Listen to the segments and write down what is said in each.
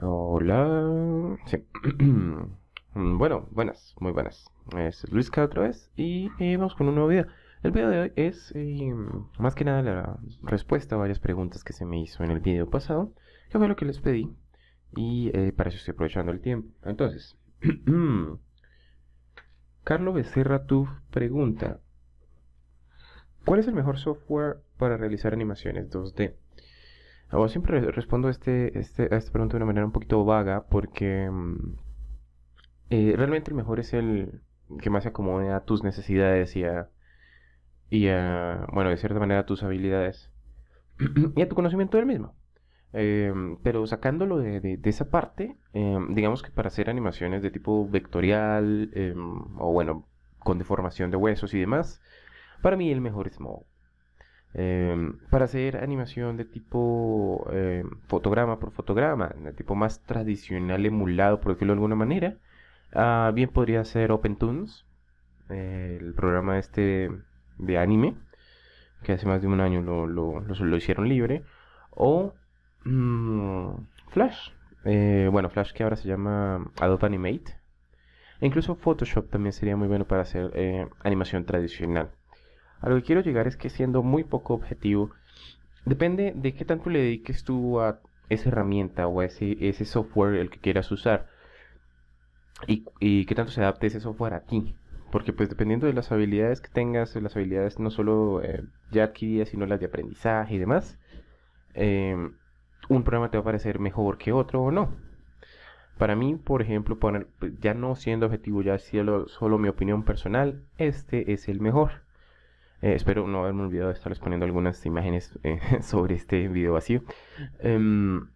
Hola. Sí. Mm, bueno, buenas, muy buenas. Es Luis otra vez y eh, vamos con un nuevo video. El video de hoy es eh, más que nada la respuesta a varias preguntas que se me hizo en el video pasado, que fue lo que les pedí y eh, para eso estoy aprovechando el tiempo. Entonces, Carlos Becerra tu pregunta, ¿cuál es el mejor software para realizar animaciones 2D? siempre respondo este, este, a esta pregunta de una manera un poquito vaga porque mm, eh, realmente el mejor es el que más se acomode a tus necesidades y a, y bueno, de cierta manera a tus habilidades y a tu conocimiento del mismo. Em, pero sacándolo de, esa parte, em, digamos que para hacer animaciones de tipo vectorial em, o bueno, con deformación de huesos y demás, para mí el mejor es Em, para hacer animación de tipo eh, fotograma por fotograma, de tipo más tradicional emulado, por decirlo de alguna manera, ah, bien podría ser OpenTunes, eh, el programa este de anime, que hace más de un año lo, hicieron libre, o mm, Flash, eh, bueno, Flash que ahora se llama Adobe Animate, e incluso Photoshop también sería muy bueno para hacer animación tradicional. A lo que quiero llegar es que siendo muy poco objetivo, depende de qué tanto le dediques tú a esa herramienta o a ese, ese software el que quieras usar y, qué tanto se adapte ese software a ti. Porque pues dependiendo de las habilidades que tengas, las habilidades no solo eh, ya adquiridas, sino las de aprendizaje y demás, em, un programa te va a parecer mejor que otro o no. Para mí, por ejemplo, poner, ya no siendo objetivo, ya siendo solo mi opinión personal, este es el mejor. Eh, espero no haberme olvidado de estarles poniendo algunas imágenes eh, sobre este video vacío. Em,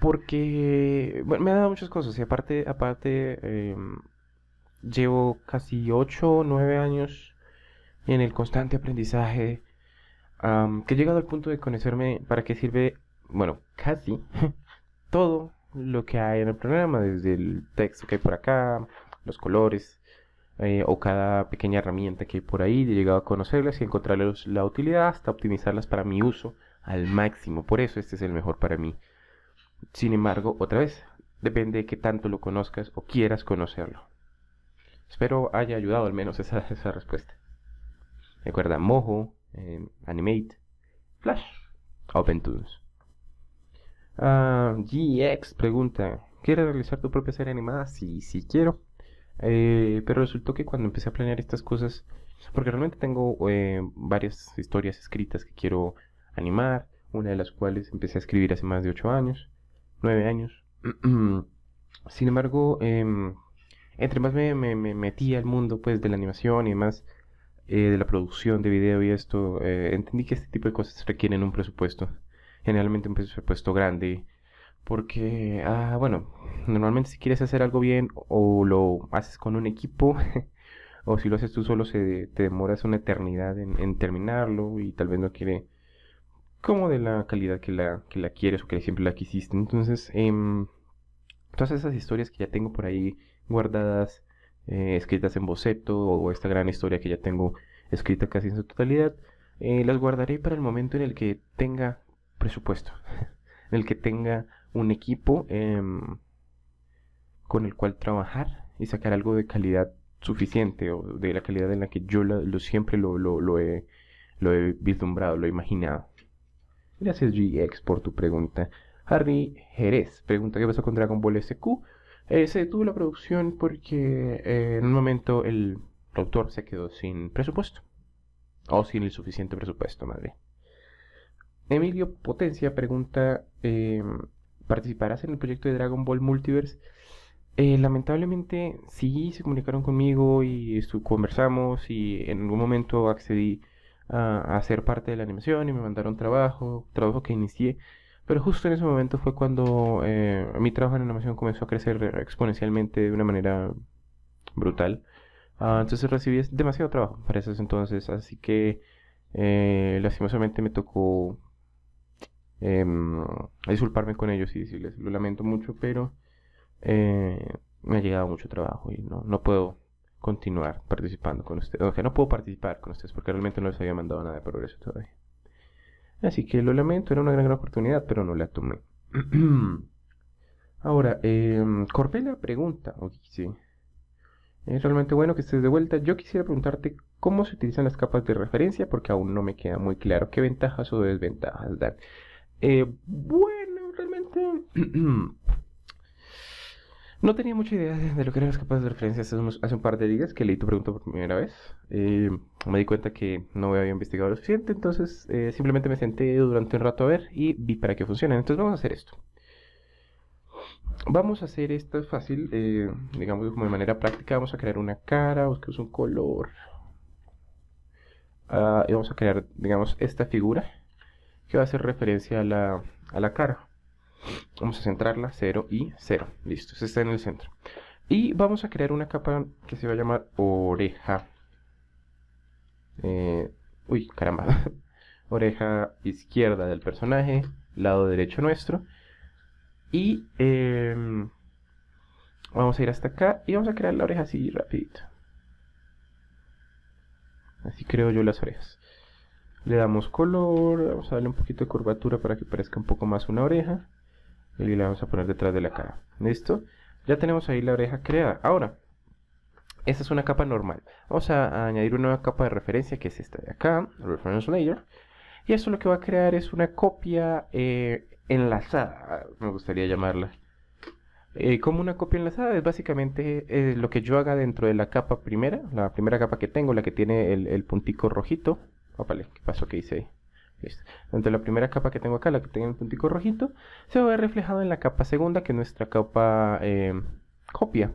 porque me ha dado muchas cosas y aparte, aparte em, llevo casi 8 o 9 años en el constante aprendizaje que he llegado al punto de conocerme para qué sirve, bueno, casi todo lo que hay en el programa, desde el texto que hay por acá, los colores, eh, o cada pequeña herramienta que hay por ahí. he llegado a conocerlas y encontrarles la utilidad hasta optimizarlas para mi uso al máximo. Por eso este es el mejor para mí. Sin embargo, otra vez, depende de qué tanto lo conozcas o quieras conocerlo. Espero haya ayudado al menos esa, esa respuesta. Recuerda Mojo, eh, Animate, Flash, OpenTunes. Ah, GX pregunta, ¿quieres realizar tu propia serie animada? Sí, sí quiero. Eh, pero resultó que cuando empecé a planear estas cosas, porque realmente tengo eh, varias historias escritas que quiero animar, una de las cuales empecé a escribir hace más de 8 años, 9 años. Sin embargo, em, entre más me, metí al mundo pues de la animación y más eh, de la producción de video y esto, entendí que este tipo de cosas requieren un presupuesto, generalmente un presupuesto grande porque, ah, bueno, normalmente si quieres hacer algo bien o lo haces con un equipo o si lo haces tú solo se, te demoras una eternidad en, terminarlo y tal vez no quiere como de la calidad que la, quieres o que siempre la quisiste. Entonces, em, todas esas historias que ya tengo por ahí guardadas, eh, escritas en boceto o esta gran historia que ya tengo escrita casi en su totalidad, eh, las guardaré para el momento en el que tenga presupuesto, en el que tenga un equipo em, con el cual trabajar y sacar algo de calidad suficiente o de la calidad en la que yo lo, siempre lo, he, lo he vislumbrado, lo he imaginado. Gracias GX por tu pregunta. Harry Jerez pregunta qué pasó con Dragon Ball SQ. Eh, se detuvo la producción porque eh, en un momento el autor se quedó sin presupuesto. O sin el suficiente presupuesto, madre. Emilio Potencia pregunta em, participarás en el proyecto de Dragon Ball Multiverse. Eh, lamentablemente sí se comunicaron conmigo y conversamos y en algún momento accedí a, ser parte de la animación y me mandaron trabajo, trabajo que inicié. Pero justo en ese momento fue cuando eh, mi trabajo en animación comenzó a crecer exponencialmente de una manera brutal. Ah, entonces recibí demasiado trabajo para esos entonces, así que eh, lastimosamente me tocó Em, disculparme con ellos y decirles, lo lamento mucho, pero eh, me ha llegado mucho trabajo y no, no puedo continuar participando con ustedes. O sea, no puedo participar con ustedes porque realmente no les había mandado nada de progreso todavía. Así que lo lamento, era una gran, gran oportunidad, pero no la tomé. Ahora, eh, em, la pregunta, sí. Es realmente bueno que estés de vuelta. Yo quisiera preguntarte cómo se utilizan las capas de referencia porque aún no me queda muy claro qué ventajas o desventajas dan. Eh, bueno, realmente... No tenía mucha idea de lo que eran las capas de referencia hace, un par de días que leí tu pregunta por primera vez. Eh, me di cuenta que no había investigado lo suficiente, entonces eh, simplemente me senté durante un rato a ver y vi para qué funcionan. Entonces vamos a hacer esto. Vamos a hacer esto fácil, digamos de manera práctica. Vamos a crear una cara, busquemos un color. Ah, y vamos a crear, digamos, esta figura va a hacer referencia a la, cara. Vamos a centrarla 0 y 0. Listo, se está en el centro. Y vamos a crear una capa que se va a llamar oreja. Eh, uy, caramba. oreja izquierda del personaje, lado derecho nuestro. Y em, vamos a ir hasta acá y vamos a crear la oreja así rapidito. Así creo yo las orejas. Le damos color, vamos a darle un poquito de curvatura para que parezca un poco más una oreja. Y le vamos a poner detrás de la cara. ¿Listo? Ya tenemos ahí la oreja creada. Ahora, esta es una capa normal. Vamos a, añadir una nueva capa de referencia que es esta de acá, Reference Layer. Y esto lo que va a crear es una copia eh, enlazada, me gustaría llamarla. Eh, como una copia enlazada es básicamente eh, lo que yo haga dentro de la capa primera, la primera capa que tengo, la que tiene el, el puntico rojito, ¿qué pasó? que hice ahí? Entonces la primera capa que tengo acá, la que tengo el puntico rojito, se va a ver reflejado en la capa segunda, que es nuestra capa em, copia.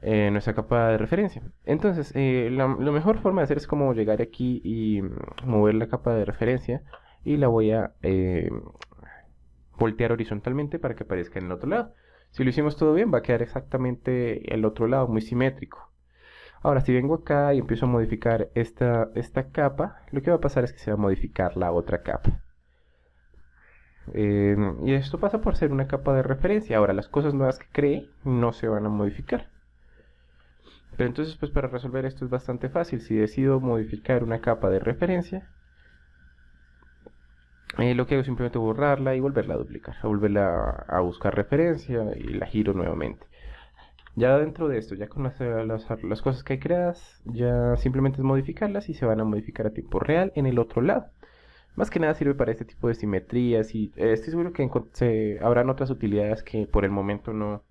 Eh, nuestra capa de referencia. Entonces, eh, la, mejor forma de hacer es como llegar aquí y mover la capa de referencia y la voy a em, voltear horizontalmente para que aparezca en el otro lado. Si lo hicimos todo bien, va a quedar exactamente el otro lado, muy simétrico. Ahora, si vengo acá y empiezo a modificar esta, esta capa, lo que va a pasar es que se va a modificar la otra capa. Eh, y esto pasa por ser una capa de referencia. Ahora, las cosas nuevas que cree no se van a modificar. Pero entonces, pues para resolver esto es bastante fácil. Si decido modificar una capa de referencia, eh, lo que hago es simplemente borrarla y volverla a duplicar, volverla a buscar referencia y la giro nuevamente. Ya dentro de esto, ya con las, cosas que hay creadas, ya simplemente es modificarlas y se van a modificar a tiempo real en el otro lado. Más que nada sirve para este tipo de simetrías y eh, estoy seguro que se, habrán otras utilidades que por el momento no,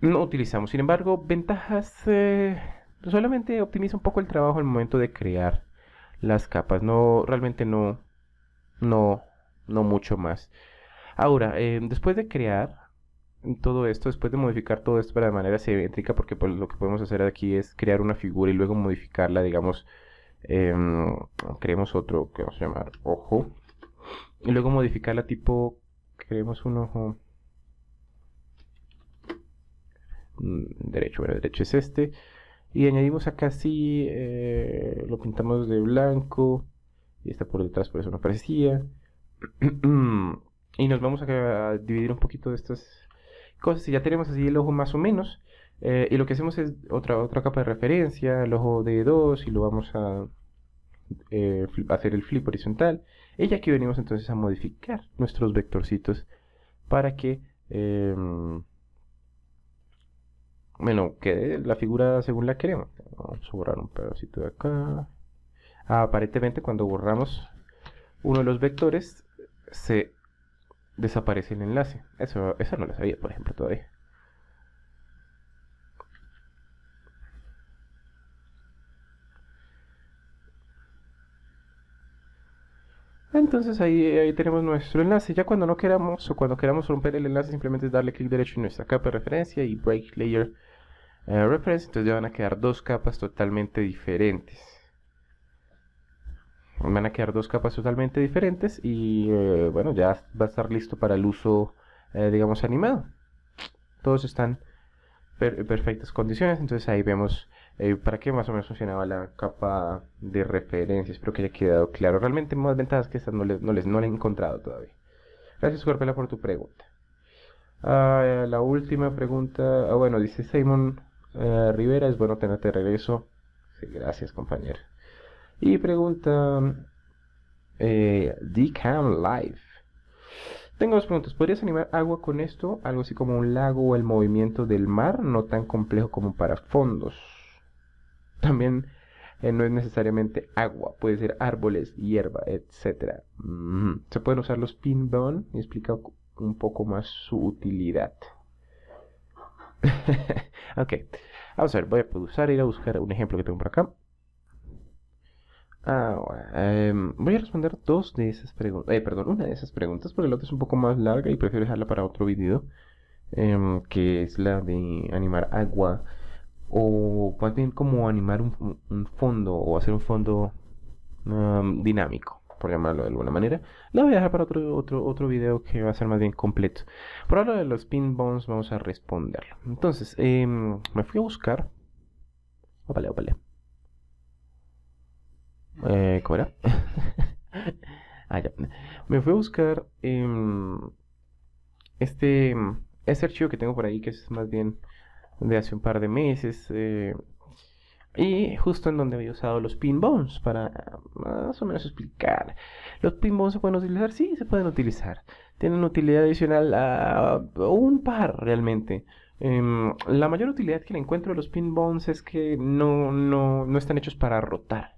no utilizamos. Sin embargo, ventajas eh, solamente optimiza un poco el trabajo al momento de crear las capas. No, realmente no, no, no mucho más. Ahora, eh, después de crear, todo esto, después de modificar todo esto para de manera simétrica, porque pues, lo que podemos hacer aquí es crear una figura y luego modificarla, digamos, em, creemos otro que vamos a llamar ojo, y luego modificarla tipo, creemos un ojo mm, derecho, bueno, derecho es este, y añadimos acá sí, eh, lo pintamos de blanco, y está por detrás, por eso no aparecía. y nos vamos a dividir un poquito de estas cosas ya tenemos así el ojo más o menos. Eh, y lo que hacemos es otra, otra capa de referencia, el ojo de 2 y lo vamos a eh, hacer el flip horizontal. Y aquí venimos entonces a modificar nuestros vectorcitos para que, em, bueno, quede la figura según la queremos. Vamos a borrar un pedacito de acá. Ah, aparentemente cuando borramos uno de los vectores se desaparece el enlace. Eso, eso no lo sabía, por ejemplo, todavía. Entonces ahí, ahí tenemos nuestro enlace. Ya cuando no queramos o cuando queramos romper el enlace, simplemente es darle clic derecho en nuestra capa de referencia y break layer eh, reference. Entonces ya van a quedar dos capas totalmente diferentes. Van a quedar dos capas totalmente diferentes y eh, bueno, ya va a estar listo para el uso, eh, digamos, animado. Todos están en perfectas condiciones, entonces ahí vemos eh, para qué más o menos funcionaba la capa de referencia. Espero que haya quedado claro. Realmente más ventajas que estas no, les, no, les, he encontrado todavía. Gracias, Corpela, por tu pregunta. Ah, la última pregunta. Ah, bueno, dice Simon Rivera. Es bueno tenerte de regreso. gracias, compañero. Y pregunta eh, Decam Life. Tengo dos preguntas. ¿Podrías animar agua con esto? Algo así como un lago o el movimiento del mar, no tan complejo como para fondos. También eh, no es necesariamente agua, puede ser árboles, hierba, etc. Se pueden usar los pinbon y explica un poco más su utilidad. ok, vamos a ver, voy a usar ir a buscar un ejemplo que tengo por acá. Ahora, em, voy a responder dos de esas preguntas, eh, perdón, una de esas preguntas, porque la otra es un poco más larga y prefiero dejarla para otro video, em, que es la de animar agua, o más bien como animar un, fondo, o hacer un fondo dinámico, por llamarlo de alguna manera. La voy a dejar para otro, otro, otro video que va a ser más bien completo. Por ahora de los pin bones vamos a responderlo. Entonces, em, me fui a buscar... Opale, vale. Ah, Me fui a buscar em, este, este archivo que tengo por ahí, que es más bien de hace un par de meses. Eh, y justo en donde había usado los pin bones para ah, más o menos explicar. Los pin bones se pueden utilizar, sí, se pueden utilizar. Tienen utilidad adicional a un par realmente. Em, la mayor utilidad que le encuentro de los pin bones es que no están hechos para rotar.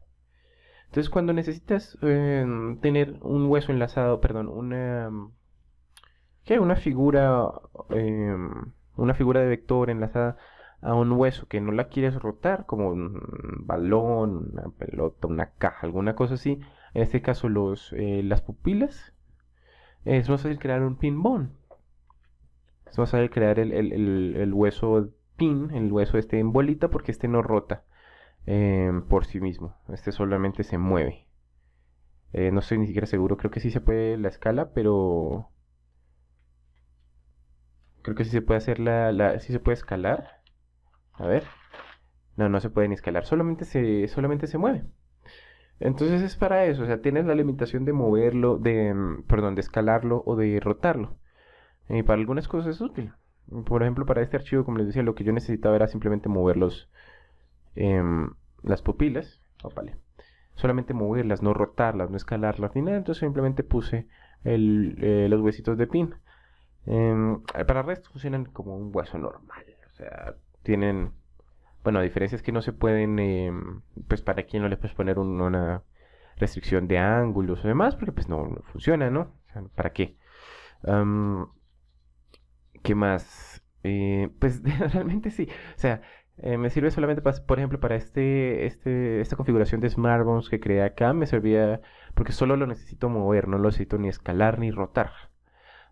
Entonces, cuando necesitas em, tener un hueso enlazado, perdón, una, em, ¿qué? una figura, em, una figura de vector enlazada a un hueso que no la quieres rotar, como un balón, una pelota, una caja, alguna cosa así, en este caso los, eh, las pupilas, es eh, a a crear un pin bone. Es a a crear el, el, hueso pin, el hueso este en bolita, porque este no rota. Em, por sí mismo. Este solamente se mueve. Eh, no estoy ni siquiera seguro, creo que sí se puede la escala, pero... Creo que sí se puede hacer la... si se puede escalar. A ver. No, no se puede ni escalar, solamente se, solamente se mueve. Entonces es para eso, o sea, tienes la limitación de moverlo, de, em, perdón, de escalarlo o de rotarlo. Y para algunas cosas es útil. Por ejemplo, para este archivo, como les decía, lo que yo necesitaba era simplemente moverlos Em, las pupilas, solamente moverlas, no rotarlas, no escalarlas ni nada, entonces simplemente puse eh, los huesitos de pin. Em, para el resto funcionan como un hueso normal, o sea, tienen, bueno, diferencias que no se pueden, em, pues para quien no le puedes poner una restricción de ángulos o demás, porque pues no, funciona, ¿no? ¿para qué? ¿Qué más? Eh, pues realmente sí. O sea, eh, me sirve solamente, para, por ejemplo, para este, este, esta configuración de smartphones que creé acá, me servía porque solo lo necesito mover, no lo necesito ni escalar ni rotar.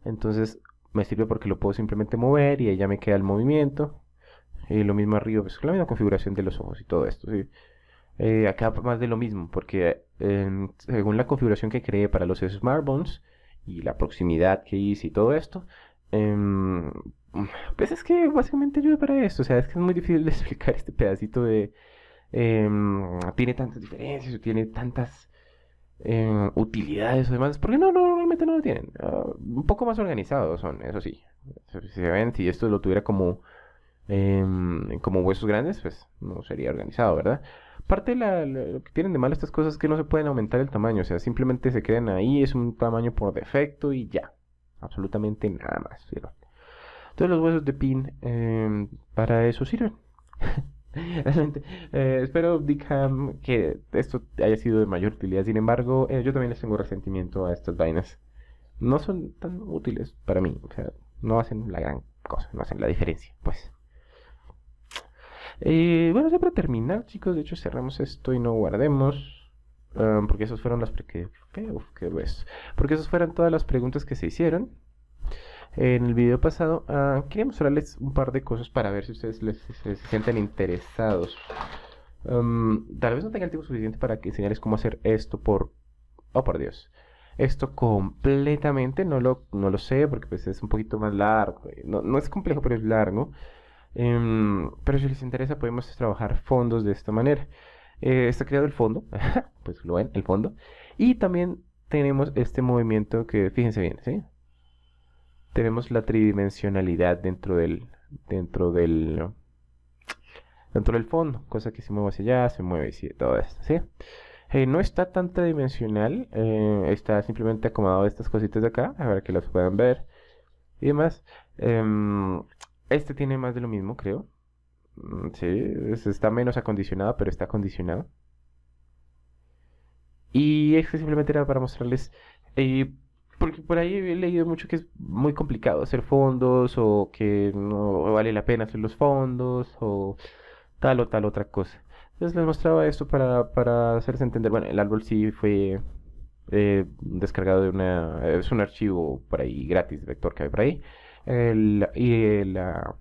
Entonces me sirve porque lo puedo simplemente mover y ahí ya me queda el movimiento. Y lo mismo arriba, pues la misma configuración de los ojos y todo esto. Eh, acá más de lo mismo, porque según la configuración que creé para los smartphones y la proximidad que hice y todo esto, em, pues es que básicamente ayuda para esto O sea, es que es muy difícil de explicar este pedacito de. Em, tiene tantas diferencias, tiene tantas em, utilidades o demás. Porque no, no, no lo tienen. Ah, un poco más organizados son, eso sí. Si ven, si esto lo tuviera como. Em, como huesos grandes, pues no sería organizado, ¿verdad? Parte de la, lo que tienen de mal estas cosas es que no se pueden aumentar el tamaño, o sea, simplemente se quedan ahí, es un tamaño por defecto y ya, absolutamente nada más. ¿verdad? Entonces los huesos de pin em, para eso sirven. Realmente, eh, espero, Dickham, que esto haya sido de mayor utilidad. Sin embargo, eh, yo también les tengo resentimiento a estas vainas. No son tan útiles para mí. O sea, no hacen la gran cosa, no hacen la diferencia, pues. Eh, bueno, ya para terminar, chicos, de hecho cerramos esto y no guardemos. Em, porque esas fueron las... Que, porque esas fueron todas las preguntas que se hicieron. En el video pasado ah, quería mostrarles un par de cosas para ver si ustedes les, se, sienten interesados. tal vez no tenga el tiempo suficiente para que enseñarles cómo hacer esto por... Oh, por Dios. Esto completamente no lo, lo sé porque pues es un poquito más largo. Eh, no, es complejo, pero es largo. Em, pero si les interesa podemos trabajar fondos de esta manera. Eh, está creado el fondo, pues lo ven, el fondo. Y también tenemos este movimiento que, fíjense bien, ¿sí? tenemos la tridimensionalidad dentro del, dentro del, dentro del fondo, cosa que se mueve hacia allá, se mueve y todo esto, ¿sí? Eh, no está tan tridimensional, eh, está simplemente acomodado estas cositas de acá, a ver que las puedan ver y demás. Em, este tiene más de lo mismo, creo. Mm, sí, está menos acondicionado, pero está acondicionado. Y este simplemente era para mostrarles eh, porque por ahí he leído mucho que es muy complicado hacer fondos o que no vale la pena hacer los fondos o tal o tal otra cosa. Entonces les mostraba esto para, para hacerse entender. Bueno, el árbol sí fue eh, descargado de una... Es un archivo por ahí gratis, vector que hay por ahí. y la,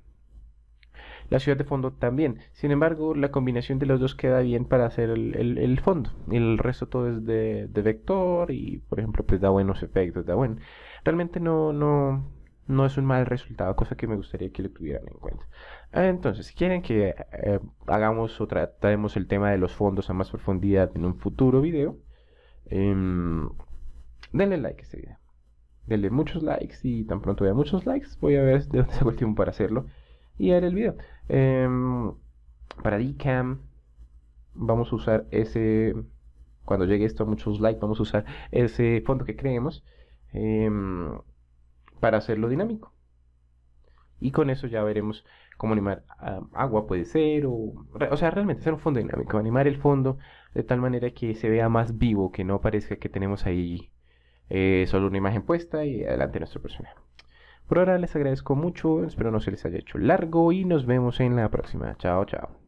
la ciudad de fondo también. Sin embargo, la combinación de los dos queda bien para hacer el, el, y fondo. El resto todo es de, vector y, por ejemplo, pues da buenos efectos, da bueno Realmente no, no, no es un mal resultado, cosa que me gustaría que lo tuvieran en cuenta. Ah, entonces, si quieren que eh, hagamos o tratemos el tema de los fondos a más profundidad en un futuro video, em, denle like a este video denle muchos likes y tan pronto vea muchos likes voy a ver de dónde saco el tiempo para hacerlo y haré el video. Em, para Dcam vamos a usar ese, cuando llegue esto a muchos likes, vamos a usar ese fondo que creemos em, para hacerlo dinámico. Y con eso ya veremos cómo animar agua, puede ser, o, sea, realmente hacer un fondo dinámico, animar el fondo de tal manera que se vea más vivo, que no parezca que tenemos ahí eh, solo una imagen puesta y adelante nuestro personaje. Por ahora les agradezco mucho, espero no se les haya hecho largo y nos vemos en la próxima. Chao, chao.